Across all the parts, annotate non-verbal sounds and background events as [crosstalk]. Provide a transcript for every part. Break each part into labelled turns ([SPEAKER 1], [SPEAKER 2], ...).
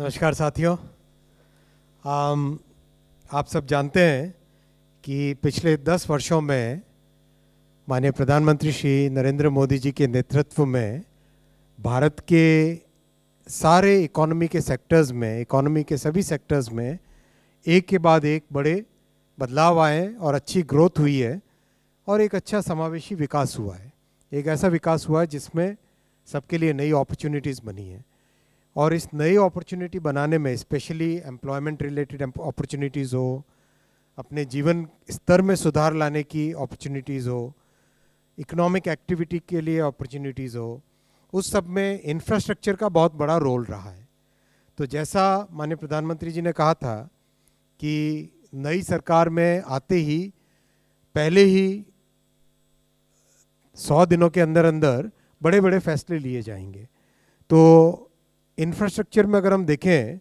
[SPEAKER 1] नमस्कार साथियों आम आप सब जानते हैं कि पिछले दस वर्षों में माननीय प्रधानमंत्री श्री नरेंद्र मोदी जी के नेतृत्व में भारत के सारे इकोनॉमी के सेक्टर्स में इकोनॉमी के सभी सेक्टर्स में एक के बाद एक बड़े बदलाव आए और अच्छी ग्रोथ हुई है और एक अच्छा समावेशी विकास हुआ है एक ऐसा विकास हुआ है जिसमें सबके लिए नई अपॉर्चुनिटीज़ बनी है और इस नई अपॉर्चुनिटी बनाने में स्पेशली एम्प्लॉयमेंट रिलेटेड अपॉर्चुनिटीज़ हो अपने जीवन स्तर में सुधार लाने की अपॉर्चुनिटीज़ हो इकोनॉमिक एक्टिविटी के लिए अपॉर्चुनिटीज़ हो उस सब में इंफ्रास्ट्रक्चर का बहुत बड़ा रोल रहा है तो जैसा माननीय प्रधानमंत्री जी ने कहा था कि नई सरकार में आते ही पहले ही सौ दिनों के अंदर अंदर बड़े बड़े फैसले लिए जाएंगे तो इंफ्रास्ट्रक्चर में अगर हम देखें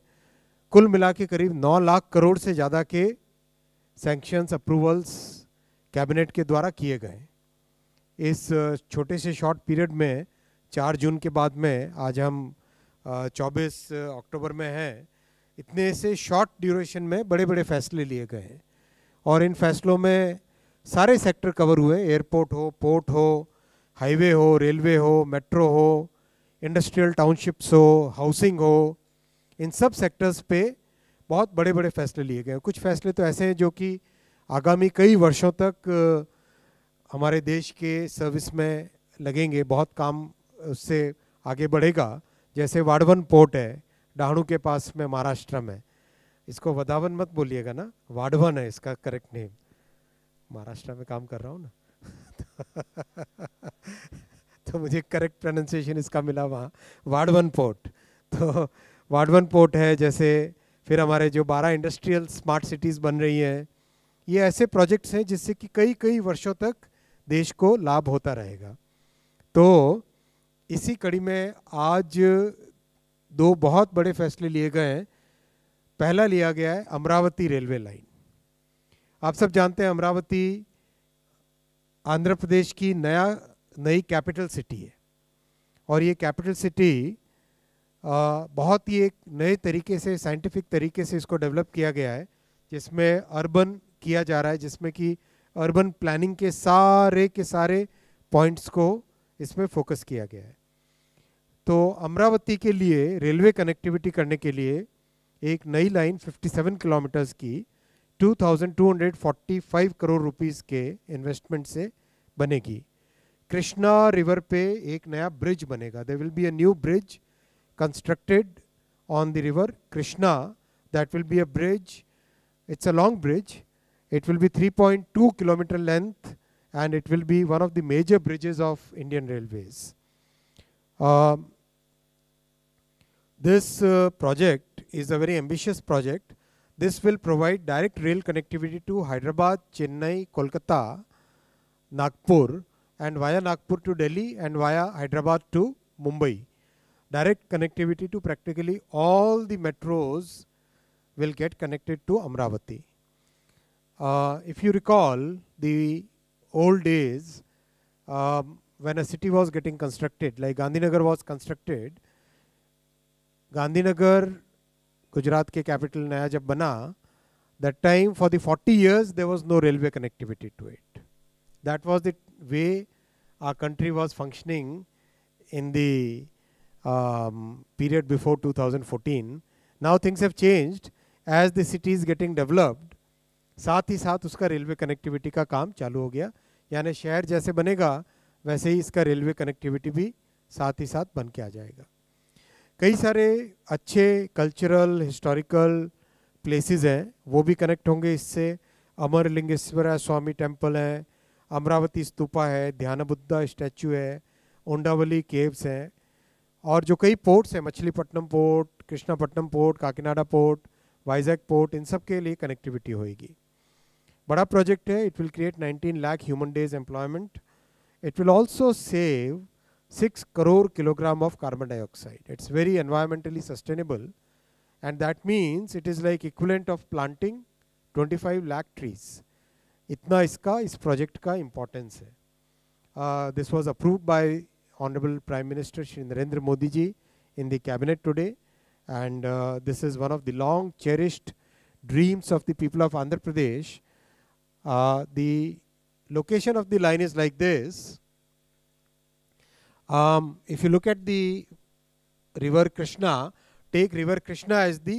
[SPEAKER 1] कुल मिला के करीब 9 लाख करोड़ से ज़्यादा के सेंक्शंस अप्रूवल्स कैबिनेट के द्वारा किए गए इस छोटे से शॉर्ट पीरियड में 4 जून के बाद में आज हम 24 अक्टूबर में हैं इतने से शॉर्ट ड्यूरेशन में बड़े बड़े फैसले लिए गए हैं और इन फैसलों में सारे सेक्टर कवर हुए एयरपोर्ट हो पोर्ट हो हाईवे हो रेलवे हो मेट्रो हो इंडस्ट्रियल टाउनशिप्स हो हाउसिंग हो इन सब सेक्टर्स पे बहुत बड़े बड़े फैसले लिए गए कुछ फैसले तो ऐसे हैं जो कि आगामी कई वर्षों तक हमारे देश के सर्विस में लगेंगे बहुत काम उससे आगे बढ़ेगा जैसे वाडवन पोर्ट है डहाणू के पास में महाराष्ट्र में इसको वदावन मत बोलिएगा ना वाडवन है इसका करेक्ट नेम महाराष्ट्र में काम कर रहा हूँ ना [laughs] तो मुझे करेक्ट प्रोनाशिएशन इसका मिला वहाँ वाडवन पोर्ट तो वाडवन पोर्ट है जैसे फिर हमारे जो बारह इंडस्ट्रियल स्मार्ट सिटीज़ बन रही हैं ये ऐसे प्रोजेक्ट्स हैं जिससे कि कई कई वर्षों तक देश को लाभ होता रहेगा तो इसी कड़ी में आज दो बहुत बड़े फैसले लिए गए हैं पहला लिया गया है अमरावती रेलवे लाइन आप सब जानते हैं अमरावती आंध्र प्रदेश की नया नई कैपिटल सिटी है और ये कैपिटल सिटी बहुत ही एक नए तरीके से साइंटिफिक तरीके से इसको डेवलप किया गया है जिसमें अर्बन किया जा रहा है जिसमें कि अर्बन प्लानिंग के सारे के सारे पॉइंट्स को इसमें फोकस किया गया है तो अमरावती के लिए रेलवे कनेक्टिविटी करने के लिए एक नई लाइन 57 किलोमीटर्स की 2245 करोड़ रुपीस के इन्वेस्टमेंट से बनेगी Krishna River. पे एक नया ब्रिज बनेगा There will be a new bridge constructed on the river Krishna. That will be a bridge. it's a long bridge it will be 3.2 kilometer length and it will be one of the major bridges of indian railways um, this uh, project is a very ambitious project this will provide direct rail connectivity to hyderabad chennai kolkata nagpur and via Nagpur to Delhi and via Hyderabad to Mumbai. Direct connectivity to practically all the metros will get connected to Amravati. Uh, if you recall the old days, um, when a city was getting constructed, like Gandhinagar was constructed, Gandhinagar, Gujarat ke capital नया जब बना, that time for the 40 years there was no railway connectivity to it. That was the way our country was functioning in the um, period before 2014. Now things have changed as the city is getting developed. साथ ही साथ उसका railway connectivity का काम चालू हो गया यानी शहर जैसे बनेगा वैसे ही इसका रेलवे कनेक्टिविटी भी साथ ही साथ बन के आ जाएगा कई सारे अच्छे कल्चरल हिस्टोरिकल प्लेसेस हैं वो भी कनेक्ट होंगे इससे अमरलिंगेश्वर स्वामी टेम्पल है अमरावती स्तूपा है ध्यान बुद्धा स्टैचू है ओंडावली केव्स हैं और जो कई पोर्ट्स हैं Machilipatnam port Krishnapatnam port Kakinada port Vizag port इन सब के लिए कनेक्टिविटी होगी बड़ा प्रोजेक्ट है it will create 19 lakh human days employment it will also save six crore kilogram of carbon dioxide it's very environmentally sustainable and that means it is like equivalent of planting twenty lakh trees इतना इसका इस project का importance है this was approve by honourable prime minister Shri Narendra Modi ji in the cabinet today and uh, this is one of the long cherished dreams of the people of Andhra Pradesh. Uh, the location of the line is like this. Um, if you look at the river Krishna, take river Krishna as the,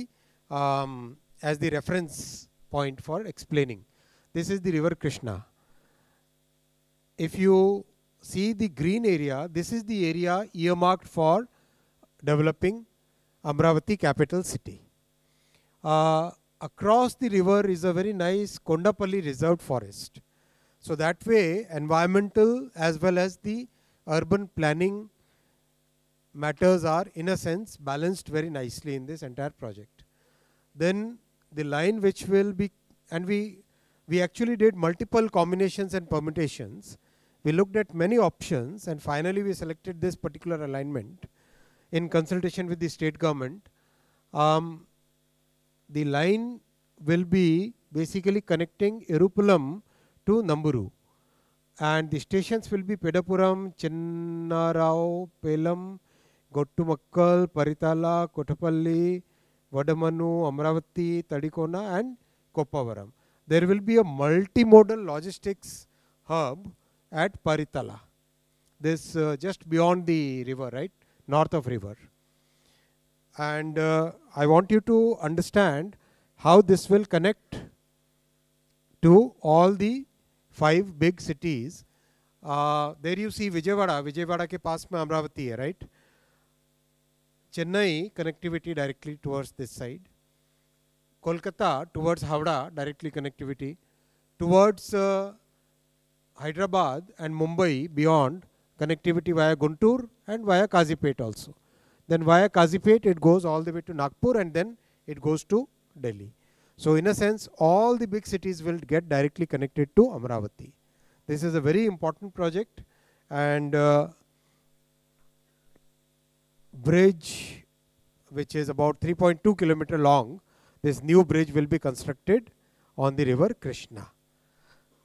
[SPEAKER 1] um, as the reference point for explaining. This is the river Krishna. If you see the green area, this is the area earmarked for developing Amravati capital city. Uh, across the river is a very nice Kondapalli reserved forest. So that way, environmental as well as the urban planning matters are, in a sense, balanced very nicely in this entire project. Then the line which will be, and we we actually did multiple combinations and permutations. We looked at many options and finally we selected this particular alignment in consultation with the state government. Um, the line will be basically connecting Irupulam to Namburu and the stations will be Pedapuram, Chinnarao, Pelam, Gottumakkal, Paritala, Kotapalli, Vadamanu, Amravati, Tadikona and Kopavaram there will be a multimodal logistics hub at Paritala. This uh, just beyond the river, right? North of river. And uh, I want you to understand how this will connect to all the five big cities. Uh, there you see Vijayawada. Vijayawada ke pass mein Amravati hai, right? Chennai connectivity directly towards this side. Kolkata towards Havda, directly connectivity, towards uh, Hyderabad and Mumbai beyond, connectivity via Guntur and via Kazipet also. Then via Kazipet, it goes all the way to Nagpur and then it goes to Delhi. So in a sense, all the big cities will get directly connected to Amravati. This is a very important project and uh, bridge which is about 3.2 kilometer long this new bridge will be constructed on the river Krishna.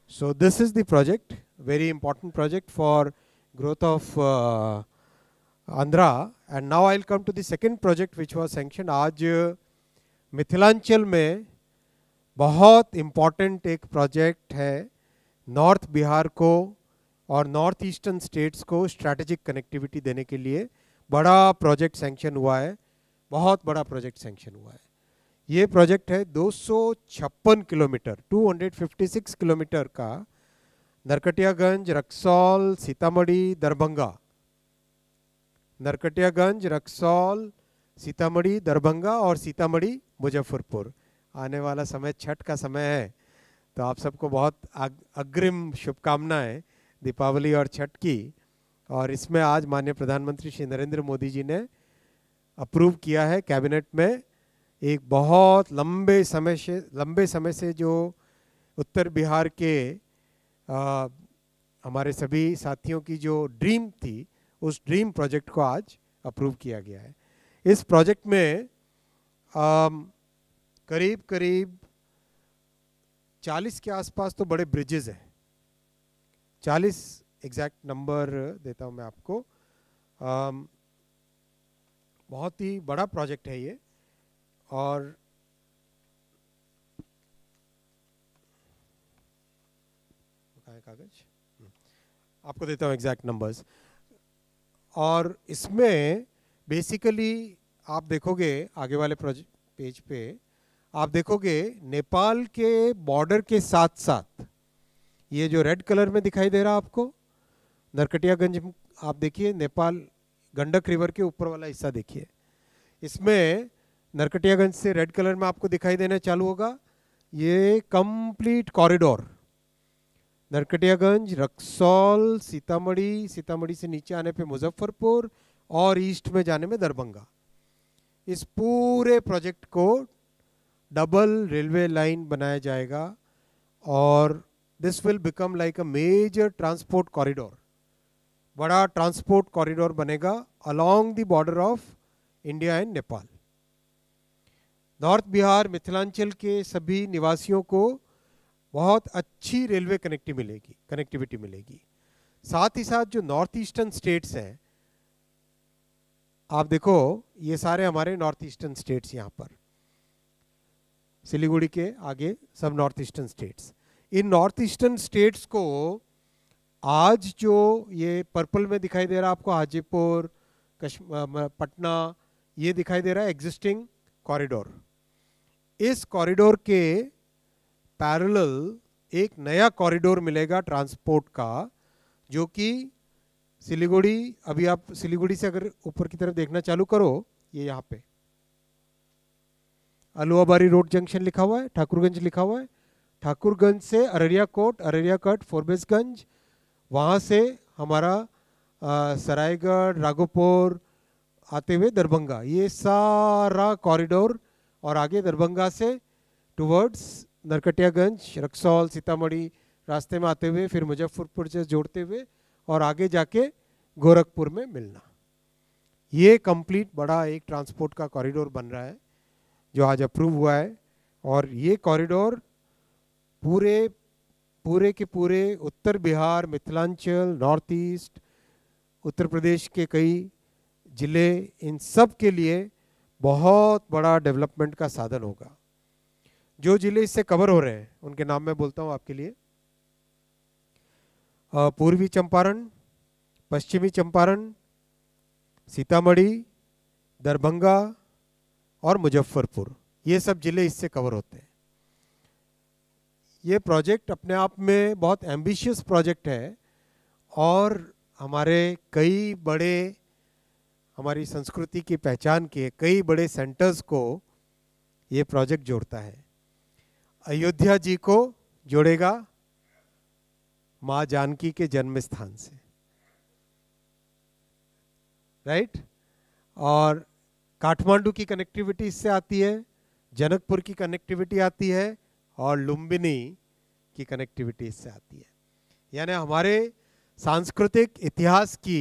[SPEAKER 1] So this is the project, very important project for growth of uh, Andhra. And now I'll come to the second project which was sanctioned. aaj mithilanchal mein bahut important ek project hai north bihar ko और north eastern states को strategic connectivity देने के लिए बड़ा project sanction हुआ है बहुत बड़ा प्रोजेक्ट सैंक्शन हुआ है ये प्रोजेक्ट है दो किलोमीटर 256 किलोमीटर का नरकटियागंज रक्सौल सीतामढ़ी दरभंगा नरकटियागंज रक्सौल सीतामढ़ी दरभंगा और सीतामढ़ी मुजफ्फरपुर आने वाला समय छठ का समय है तो आप सबको बहुत अग्रिम शुभकामनाएं दीपावली और छठ की और इसमें आज माननीय प्रधानमंत्री श्री नरेंद्र मोदी जी ने अप्रूव किया है कैबिनेट में एक बहुत लंबे समय से लंबे समय से जो उत्तर बिहार के आ, हमारे सभी साथियों की जो ड्रीम थी उस ड्रीम प्रोजेक्ट को आज अप्रूव किया गया है इस प्रोजेक्ट में आ, करीब करीब 40 के आसपास तो बड़े ब्रिजेज़ हैं 40 एग्जैक्ट नंबर देता हूं मैं आपको आ, बहुत ही बड़ा प्रोजेक्ट है ये और कागज हम्म। आपको देता हूँ एग्जैक्ट नंबर्स और इसमें बेसिकली आप देखोगे आगे वाले पेज पे आप देखोगे नेपाल के बॉर्डर के साथ साथ ये जो रेड कलर में दिखाई दे रहा आपको नरकटियागंज आप देखिए नेपाल गंडक रिवर के ऊपर वाला हिस्सा देखिए इसमें नरकटियागंज से रेड कलर में आपको दिखाई देना चालू होगा ये कंप्लीट कॉरिडोर नरकटियागंज रक्सौल सीतामढ़ी सीतामढ़ी से नीचे आने पे मुजफ्फरपुर और ईस्ट में जाने में दरभंगा इस पूरे प्रोजेक्ट को डबल रेलवे लाइन बनाया जाएगा और this will become like a major transport corridor बड़ा ट्रांसपोर्ट कॉरिडोर बनेगा along the border of India and Nepal north Bihar Mithilanchal के सभी निवासियों को बहुत अच्छी रेलवे कनेक्टिव मिलेगी कनेक्टिविटी मिलेगी साथ ही साथ जो नॉर्थ ईस्टर्न स्टेट्स हैं आप देखो ये सारे हमारे नॉर्थ ईस्टर्न स्टेट्स यहाँ पर सिलीगुड़ी के आगे सब नॉर्थ ईस्टर्न स्टेट्स इन नॉर्थ ईस्टर्न स्टेट्स को आज जो ये पर्पल में दिखाई दे रहा है आपको हाजीपुर पटना ये दिखाई दे रहा है एग्जिस्टिंग कॉरिडोर इस कॉरिडोर के पैरेलल एक नया कॉरिडोर मिलेगा ट्रांसपोर्ट का जो कि सिलीगुड़ी अभी आप सिलीगुड़ी से अगर ऊपर की तरफ देखना चालू करो ये यहाँ पे अलुआबारी रोड जंक्शन लिखा हुआ है ठाकुरगंज लिखा हुआ है ठाकुरगंज से अररिया कोट अररिया कट फोरबेसगंज वहाँ से हमारा सरायगढ़ राघोपुर आते हुए दरभंगा ये सारा कॉरिडोर और आगे दरभंगा से टूवर्ड्स नरकटियागंज रक्सौल सीतामढ़ी रास्ते में आते हुए फिर मुजफ्फरपुर से जोड़ते हुए और आगे जाके गोरखपुर में मिलना ये कंप्लीट बड़ा एक ट्रांसपोर्ट का कॉरिडोर बन रहा है जो आज अप्रूव हुआ है और ये कॉरिडोर पूरे पूरे के पूरे उत्तर बिहार मिथिलांचल नॉर्थ ईस्ट उत्तर प्रदेश के कई ज़िले इन सब के लिए बहुत बड़ा डेवलपमेंट का साधन होगा जो जिले इससे कवर हो रहे हैं उनके नाम मैं बोलता हूँ आपके लिए पूर्वी चंपारण पश्चिमी चंपारण सीतामढ़ी दरभंगा और मुजफ्फरपुर ये सब ज़िले इससे कवर होते हैं ये प्रोजेक्ट अपने आप में बहुत एम्बिशियस प्रोजेक्ट है और हमारे कई बड़े हमारी संस्कृति की पहचान के कई बड़े सेंटर्स को ये प्रोजेक्ट जोड़ता है अयोध्या जी को जोड़ेगा माँ जानकी के जन्म स्थान से राइट और काठमांडू की कनेक्टिविटी इससे आती है जनकपुर की कनेक्टिविटी आती है और लुम्बिनी की कनेक्टिविटी इससे आती है यानी हमारे सांस्कृतिक इतिहास की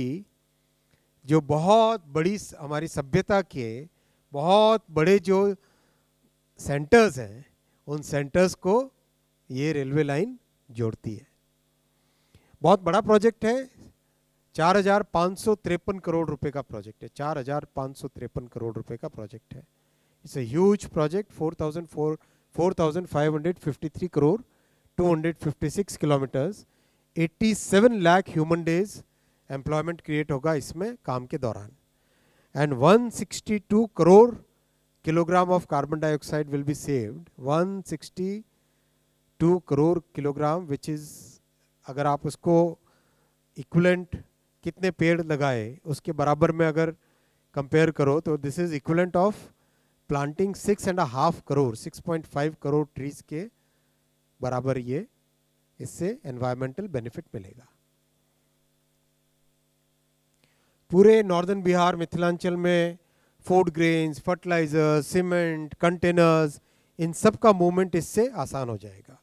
[SPEAKER 1] जो बहुत बड़ी हमारी सभ्यता के बहुत बड़े जो सेंटर्स हैं उन सेंटर्स को ये रेलवे लाइन जोड़ती है बहुत बड़ा प्रोजेक्ट है चार हजार सौ करोड़ रुपए का प्रोजेक्ट है चार हजार सौ करोड़ रुपए का प्रोजेक्ट है it's huge project four thousand four four thousand five hundred fifty three crore two hundred fifty six kilometres eighty seven lakh human days employment create होगा इसमें काम के दौरान and 162 crore kilogram of carbon dioxide will be saved 162 crore kilogram which is अगर आप उसको equivalent कितने पेड़ लगाए उसके बराबर में अगर कंपेयर करो तो this is equivalent of planting six and half crore six point five crore trees के बराबर ये इससे एनवायरमेंटल बेनिफिट मिलेगा पूरे नॉर्दर्न बिहार मिथिलांचल में food grains fertiliser cement containers इन सब का मूवमेंट इससे आसान हो जाएगा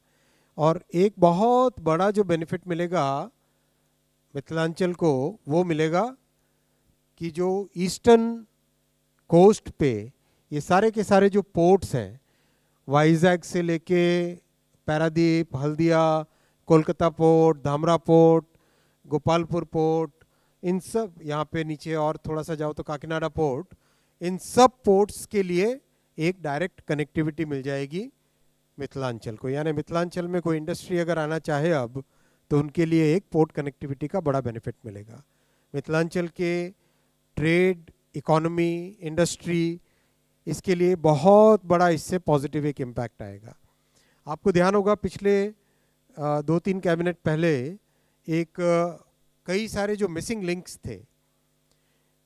[SPEAKER 1] और एक बहुत बड़ा जो बेनिफिट मिलेगा मिथिलांचल को वो मिलेगा कि जो ईस्टर्न कोस्ट पे ये सारे के सारे जो पोर्ट्स हैं वाइजैग से लेके Paradip Haldia Kolkata port Dhamra port Gopalpur port इन सब यहाँ पे नीचे और थोड़ा सा जाओ तो काकीनाडा पोर्ट इन सब पोर्ट्स के लिए एक डायरेक्ट कनेक्टिविटी मिल जाएगी मिथिलांचल को यानी मिथिलांचल में कोई इंडस्ट्री अगर आना चाहे अब तो उनके लिए एक पोर्ट कनेक्टिविटी का बड़ा बेनिफिट मिलेगा मिथिलांचल के ट्रेड इकोनॉमी इंडस्ट्री इसके लिए बहुत बड़ा इससे पॉजिटिव एक इम्पैक्ट आएगा आपको ध्यान होगा पिछले दो तीन कैबिनेट पहले एक कई सारे जो मिसिंग लिंक्स थे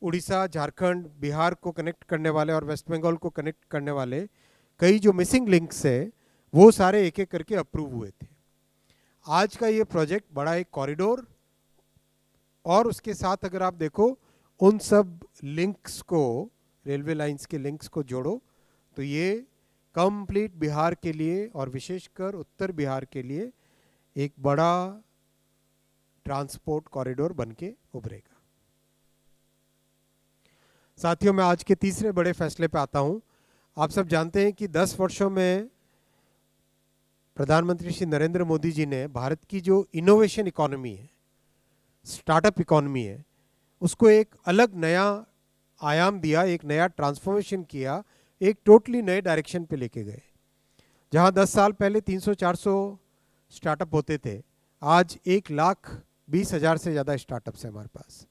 [SPEAKER 1] उड़ीसा झारखंड बिहार को कनेक्ट करने वाले और वेस्ट बंगाल को कनेक्ट करने वाले कई जो मिसिंग लिंक्स है वो सारे एक एक करके अप्रूव हुए थे आज का ये प्रोजेक्ट बड़ा एक कॉरिडोर और उसके साथ अगर आप देखो उन सब लिंक्स को रेलवे लाइंस के लिंक्स को जोड़ो तो ये कंप्लीट बिहार के लिए और विशेषकर उत्तर बिहार के लिए एक बड़ा ट्रांसपोर्ट कॉरिडोर बन के उभरेगा साथियों मैं आज के तीसरे बड़े फैसले पे आता हूं आप सब जानते हैं कि 10 वर्षों में प्रधानमंत्री श्री नरेंद्र मोदी जी ने भारत की जो इनोवेशन इकोनॉमी है स्टार्टअप इकोनॉमी है उसको एक अलग नया आयाम दिया एक नया ट्रांसफॉर्मेशन किया एक टोटली नए डायरेक्शन पे लेके गए जहां 10 साल पहले 300-400 स्टार्टअप होते थे आज एक लाख बीस हज़ार से ज़्यादा स्टार्टअप्स हैं हमारे पास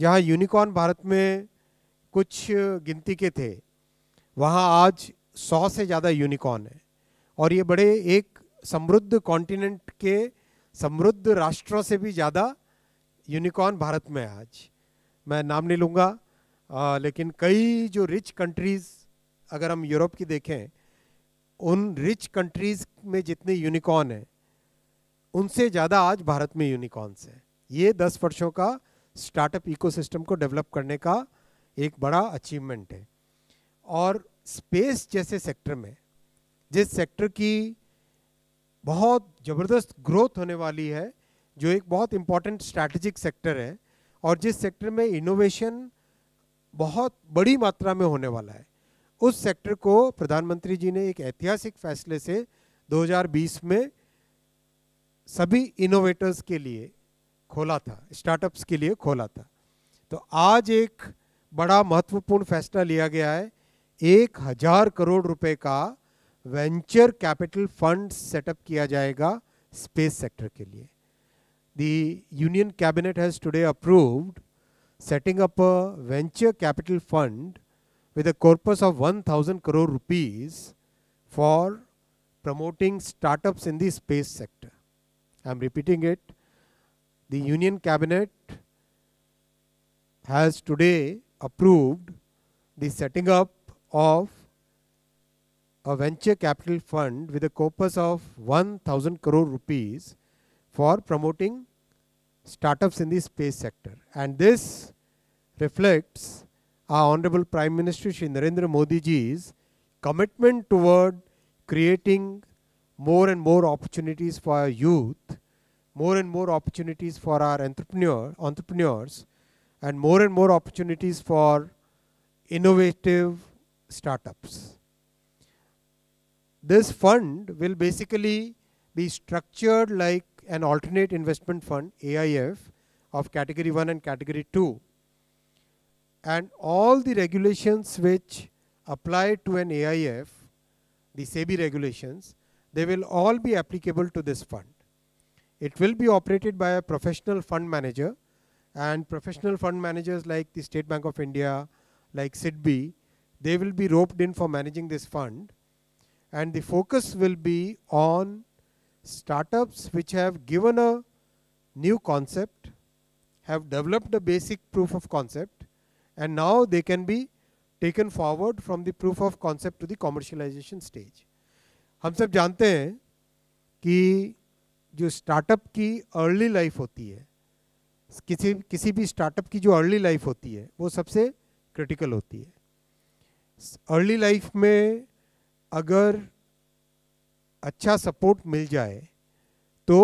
[SPEAKER 1] जहाँ यूनिकॉर्न भारत में कुछ गिनती के थे वहाँ आज सौ से ज़्यादा यूनिकॉर्न है और ये बड़े एक समृद्ध कॉन्टिनेंट के समृद्ध राष्ट्रों से भी ज़्यादा यूनिकॉर्न भारत में है आज मैं नाम नहीं लूँगा लेकिन कई जो रिच कंट्रीज़ अगर हम यूरोप की देखें उन रिच कंट्रीज़ में जितने यूनिकॉर्न हैं उनसे ज़्यादा आज भारत में यूनिकॉर्न्स हैं ये दस वर्षों का स्टार्टअप इकोसिस्टम को डेवलप करने का एक बड़ा अचीवमेंट है और स्पेस जैसे सेक्टर में जिस सेक्टर की बहुत ज़बरदस्त ग्रोथ होने वाली है जो एक बहुत इम्पॉर्टेंट स्ट्रैटेजिक सेक्टर है और जिस सेक्टर में इनोवेशन बहुत बड़ी मात्रा में होने वाला है उस सेक्टर को प्रधानमंत्री जी ने एक ऐतिहासिक फैसले से 2020 में सभी इनोवेटर्स के लिए खोला था स्टार्टअप्स के लिए खोला था तो आज एक बड़ा महत्वपूर्ण फैसला लिया गया है एक हजार करोड़ रुपए का वेंचर कैपिटल फंड सेटअप किया जाएगा स्पेस सेक्टर के लिए the union cabinet has today approved setting up a venture capital fund with a corpus of one thousand crore rupees for promoting startups in the space sector I am repeating it. The Union Cabinet has today approved the setting up of a venture capital fund with a corpus of 1000 crore rupees for promoting startups in the space sector. And this reflects our Honorable Prime Minister Shri Narendra Modi ji's commitment toward creating more and more opportunities for our youth, more and more opportunities for our entrepreneur, entrepreneurs, and more and more opportunities for innovative startups. This fund will basically be structured like an alternate investment fund, AIF, of category 1 and category 2. And all the regulations which apply to an AIF, the SEBI regulations, they will all be applicable to this fund. It will be operated by a professional fund manager and professional fund managers like the State Bank of India, like SIDBI, they will be roped in for managing this fund and the focus will be on startups which have given a new concept, have developed a basic proof of concept and now they can be taken forward from the proof of concept to the commercialization stage. हम सब जानते हैं कि जो startup की early life होती है किसी किसी भी स्टार्टअप की जो अर्ली लाइफ होती है वो सबसे क्रिटिकल होती है अर्ली लाइफ में अगर अच्छा सपोर्ट मिल जाए तो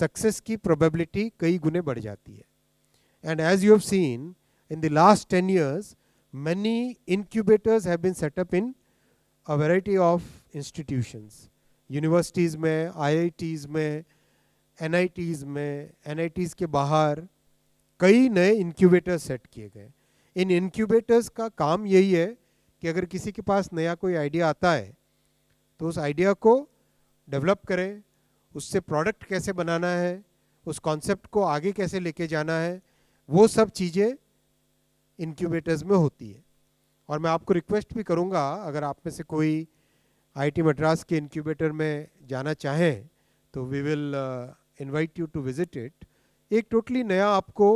[SPEAKER 1] सक्सेस की प्रोबेबिलिटी कई गुने बढ़ जाती है and as you have seen in the last ten years many incubators have been set up in a variety of institutions universities में आईआईटीज़ में एनआईटीज़ में एनआईटीज़ के बाहर कई नए इंक्यूबेटर सेट किए गए इन इंक्यूबेटर्स का काम यही है कि अगर किसी के पास नया कोई आइडिया आता है तो उस आइडिया को डेवलप करें उससे प्रोडक्ट कैसे बनाना है उस कॉन्सेप्ट को आगे कैसे लेके जाना है वो सब चीज़ें इनक्यूबेटर्स में होती है और मैं आपको रिक्वेस्ट भी करूँगा अगर आप में से कोई आईटी मद्रास के इंक्यूबेटर में जाना चाहें तो we will invite you to visit it एक टोटली नया आपको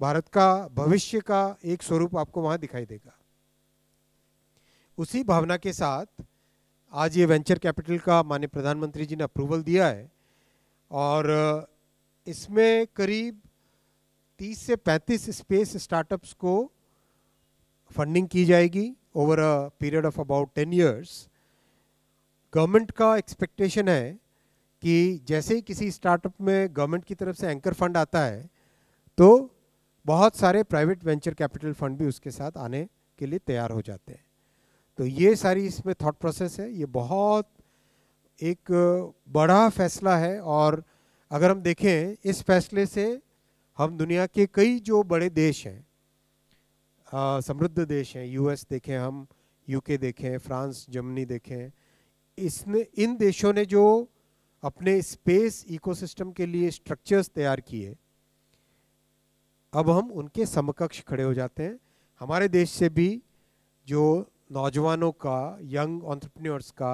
[SPEAKER 1] भारत का भविष्य का एक स्वरूप आपको वहाँ दिखाई देगा उसी भावना के साथ आज ये वेंचर कैपिटल का माननीय प्रधानमंत्री जी ने अप्रूवल दिया है और uh, इसमें करीब 30 से 35 स्पेस स्टार्टअप्स को फंडिंग की जाएगी over a period of about 10 years government का एक्सपेक्टेशन है कि जैसे ही किसी स्टार्टअप में गवर्नमेंट की तरफ से एंकर फंड आता है तो बहुत सारे प्राइवेट वेंचर कैपिटल फंड भी उसके साथ आने के लिए तैयार हो जाते हैं तो ये सारी इसमें थॉट प्रोसेस है ये बहुत एक बड़ा फैसला है और अगर हम देखें इस फैसले से हम दुनिया के कई जो बड़े देश हैं समृद्ध देश हैं यूएस देखें हम यूके देखें फ्रांस जर्मनी देखें इसने इन देशों ने जो अपने स्पेस इकोसिस्टम के लिए स्ट्रक्चर्स तैयार किए अब हम उनके समकक्ष खड़े हो जाते हैं हमारे देश से भी जो नौजवानों का यंग ऑन्टरप्रन्योर्स का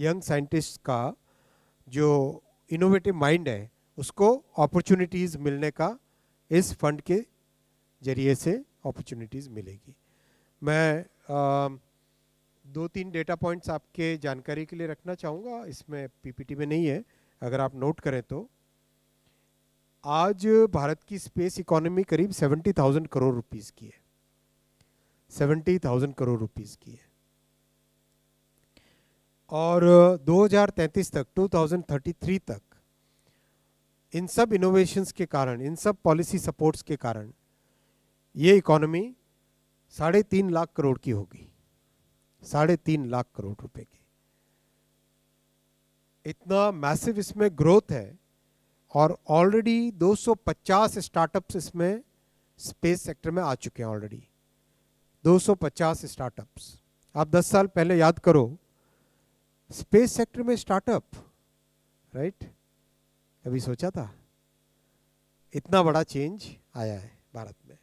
[SPEAKER 1] यंग साइंटिस्ट का जो इनोवेटिव माइंड है उसको अपॉर्चुनिटीज़ मिलने का इस फंड के जरिए से अपॉर्चुनिटीज़ मिलेगी मैं आ, दो तीन डेटा पॉइंट्स आपके जानकारी के लिए रखना चाहूँगा इसमें पीपीटी में नहीं है अगर आप नोट करें तो आज भारत की स्पेस इकोनॉमी करीब सेवेंटी थाउजेंड करोड़ रुपीस की है सेवेंटी थाउजेंड करोड़ रुपीस की है और 2033 तक 2033 तक इन सब इनोवेशंस के कारण इन सब पॉलिसी सपोर्ट्स के कारण ये इकोनॉमी साढ़े तीन लाख करोड़ की होगी साढ़े तीन लाख करोड़ रुपए की इतना मैसिव इसमें ग्रोथ है और ऑलरेडी 250 स्टार्टअप्स इसमें स्पेस सेक्टर में आ चुके हैं ऑलरेडी 250 स्टार्टअप्स आप 10 साल पहले याद करो स्पेस सेक्टर में स्टार्टअप राइट कभी सोचा था इतना बड़ा चेंज आया है भारत में